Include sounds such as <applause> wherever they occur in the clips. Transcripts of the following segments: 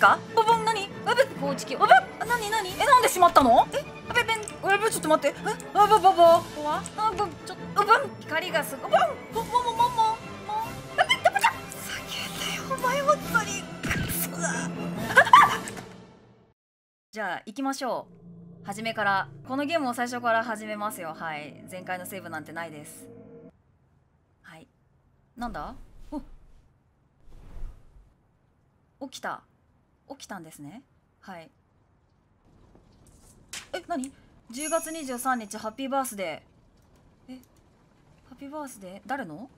ですかボボン何あべ公式あブ何何えなんでしまったのえあべべんあべちょっと待ってえあボボボぼわあべちょっとうぶん光がすごいぼんぼんボんボんぼんぼんあべだべだ避けよお前本当にクソだじゃあ行きましょう初めからこのゲームを最初から始めますよはい前回のセーブなんてないですはいなんだお起きた起きたんですねはいえ何 ?10 月23日ハッピーバースデーえハッピーバースデー誰の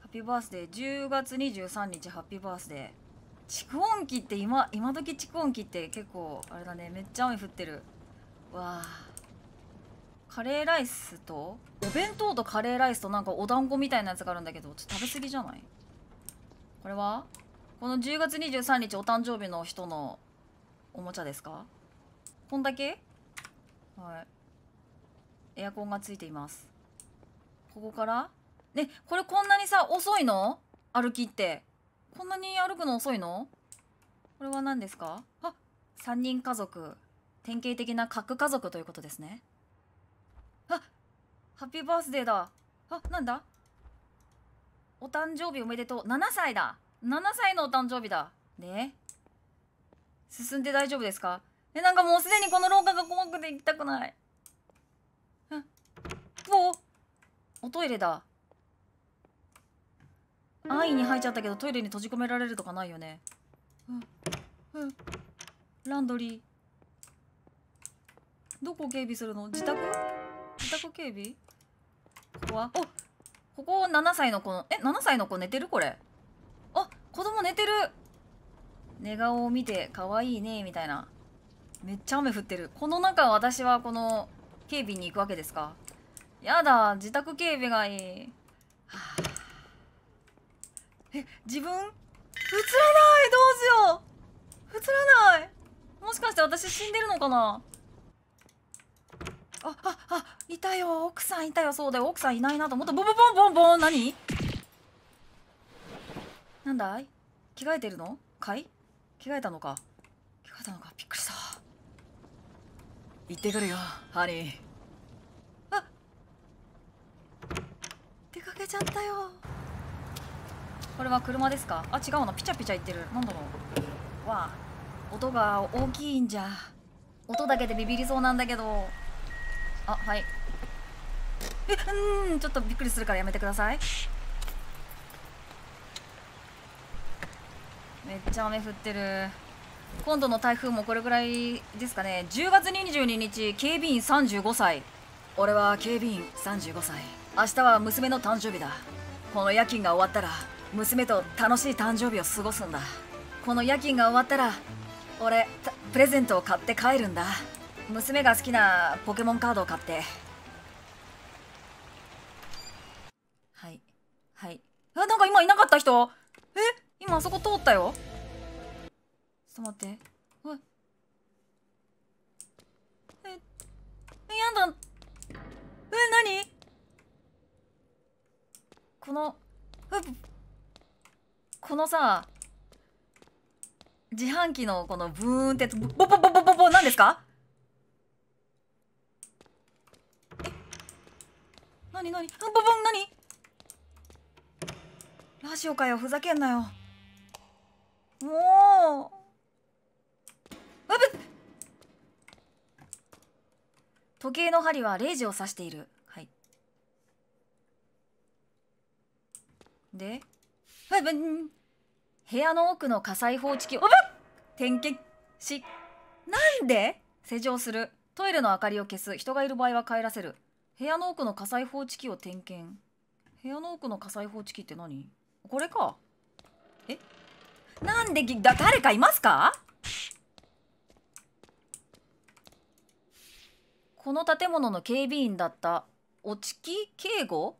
ハッピーバースデー10月23日ハッピーバースデー蓄音機って今今時蓄音機って結構あれだねめっちゃ雨降ってるわあカレーライスとお弁当とカレーライスとなんかお団子みたいなやつがあるんだけどちょっと食べ過ぎじゃないこれはこの10月23日お誕生日の人のおもちゃですかこんだけはいエアコンがついていますここからねこれこんなにさ遅いの歩きってこんなに歩くの遅いのこれは何ですかあ3人家族典型的な核家族ということですねあハッピーバースデーだあなんだお誕生日おめでとう7歳だ7歳のお誕生日だ。ね進んで大丈夫ですかえ、なんかもうすでにこの廊下が怖くて行きたくない。おおトイレだ。安易に入っちゃったけどトイレに閉じ込められるとかないよね。ランドリー。どこ警備するの自宅自宅警備ここはおここ7歳の子のえ7歳の子寝てるこれ子供寝てる寝顔を見て可愛いねみたいなめっちゃ雨降ってるこの中私はこの警備に行くわけですかやだ自宅警備がいい、はあ、え自分映らないどうしよう映らないもしかして私死んでるのかなあああいたよ奥さんいたよそうだよ奥さんいないなと思ったボボボンボンボン何なんだい着替えてるのかい着替えたのか着替えたのかびっくりした行ってくるよハニーあ出かけちゃったよこれは車ですかあ違うのピチャピチャ言ってるなんだろうわあ音が大きいんじゃ音だけでビビりそうなんだけどあはいえうんちょっとびっくりするからやめてくださいめっちゃ雨降ってる今度の台風もこれぐらいですかね10月22日警備員35歳俺は警備員35歳明日は娘の誕生日だこの夜勤が終わったら娘と楽しい誕生日を過ごすんだこの夜勤が終わったら俺プレゼントを買って帰るんだ娘が好きなポケモンカードを買ってはいはいあなんか今いなかった人え今あそこ通ったよちょっと待ってえいえやだえ何このこのさ自販機のこのブーンってボボボボボボ何ですかえ何何ボボン何ラジオかよふざけんなよもうあぶ時計の針は0時を指しているはいではいぶん部屋の奥の火災報知器を点検しなんで施錠するトイレの明かりを消す人がいる場合は帰らせる部屋の奥の火災報知器を点検部屋の奥の火災報知器って何これかえなんでだ誰かいますかこの建物の警備員だったお木警護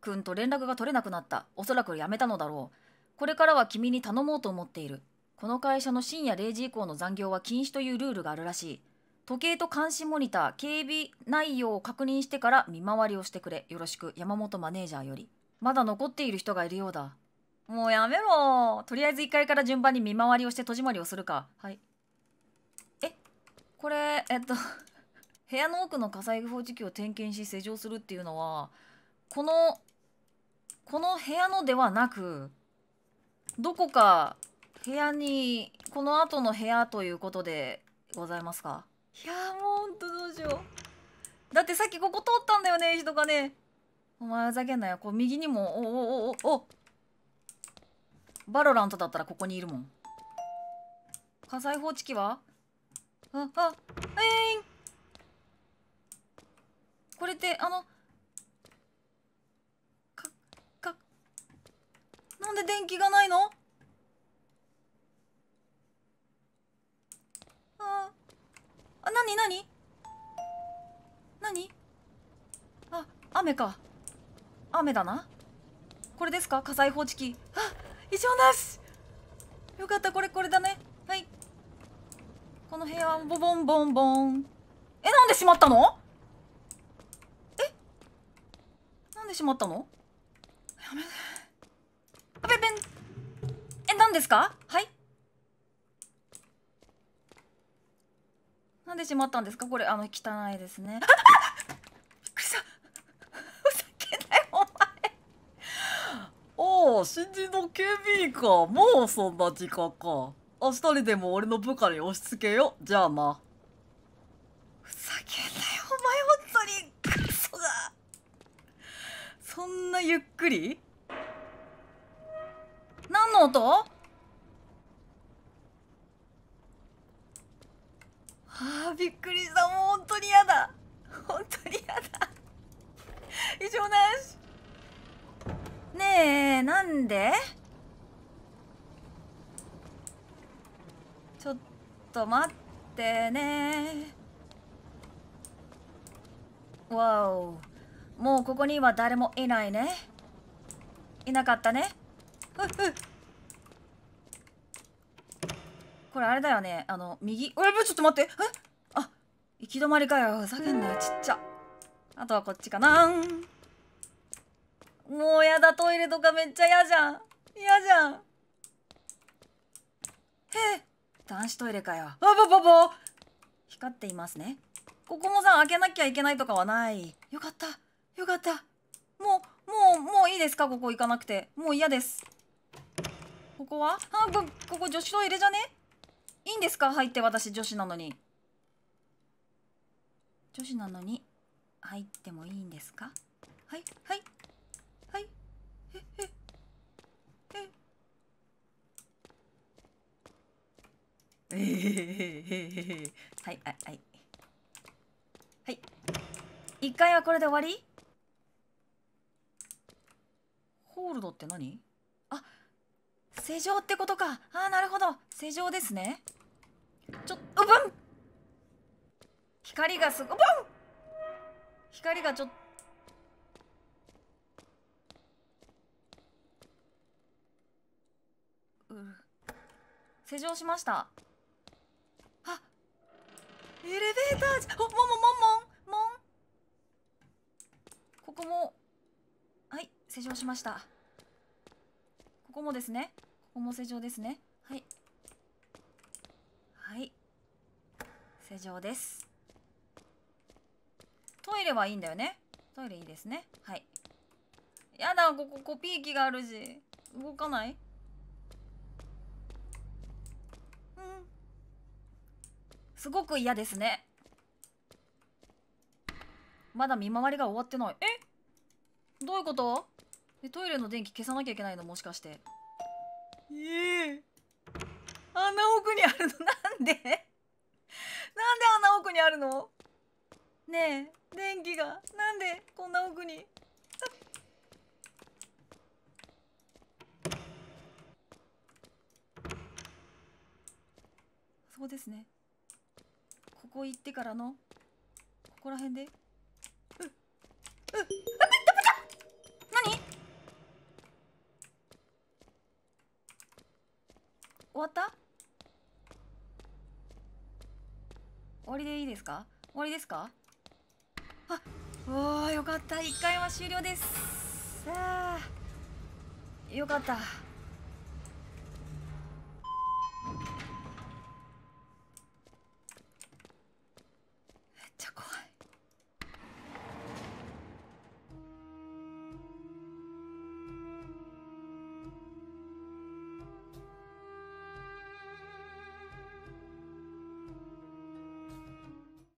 君と連絡が取れなくなったおそらく辞めたのだろうこれからは君に頼もうと思っているこの会社の深夜0時以降の残業は禁止というルールがあるらしい時計と監視モニター警備内容を確認してから見回りをしてくれよろしく山本マネージャーよりまだ残っている人がいるようだもうやめろとりあえず1階から順番に見回りをして戸締まりをするかはいえこれえっと <laughs> 部屋の奥の火災報知器を点検し施錠するっていうのはこのこの部屋のではなくどこか部屋にこの後の部屋ということでございますかいやもうほんとどうしようだってさっきここ通ったんだよね人とかねお前ふざけんなよこう右にもおおおおおバロラントだったらここにいるもん。火災報知器はあ、あ、えい、んこれってあのかかなんで電気がないのああなになになにあ雨か雨だなこれですか火災報知器あ異常なしよかったこれこれだねはいこの部屋はボボンボンボンえなんでしまったのえなんでしまったのやめあべべんえ何ですかはいなんでしまったんですかこれあの汚いですね <laughs> 新人の警備員か。もうそんな時間か。明日にでも俺の部下に押し付けよ。じゃあな。ふざけんなよ、お前本当に。クソがそんなゆっくり何の音ああ、びっくりした。もう本当に嫌だ。本当に嫌だ。以上なし。ねえなんでちょっと待ってねわおもうここには誰もいないねいなかったねふっふっこれあれだよねあの右えやちょっと待ってえあ行き止まりかよ叫んだよちっちゃあとはこっちかなーもうやだトイレとかめっちゃ嫌じゃん嫌じゃんへえ男子トイレかよあぼぼぼ光っていますねここもさ開けなきゃいけないとかはないよかったよかったもうもうもういいですかここ行かなくてもう嫌ですここはあこここ女子トイレじゃねいいんですか入って私女子なのに女子なのに入ってもいいんですかはいはい <laughs> はいはいはいはい1回はこれで終わりホールドって何あ施錠ってことかあーなるほど施錠ですねちょっとブン光がすごブン光がちょっと施錠しましたあエレベーターおもももんもんもんここもはい施錠しましたここもですねここも施錠ですねはいはい施錠ですトイレはいいんだよねトイレいいですねはいやだここコピー機があるし動かないすごく嫌ですねまだ見回りが終わってないえどういうことえトイレの電気消さなきゃいけないのもしかしてええあんな奥にあるのなんでなんであんな奥にあるのねえ電気がなんでこんな奥にそうですねここ行ってからのここら辺でうううっ何終わった終わりでいいですか終わりですかあおーよかった1回は終了ですさあよかった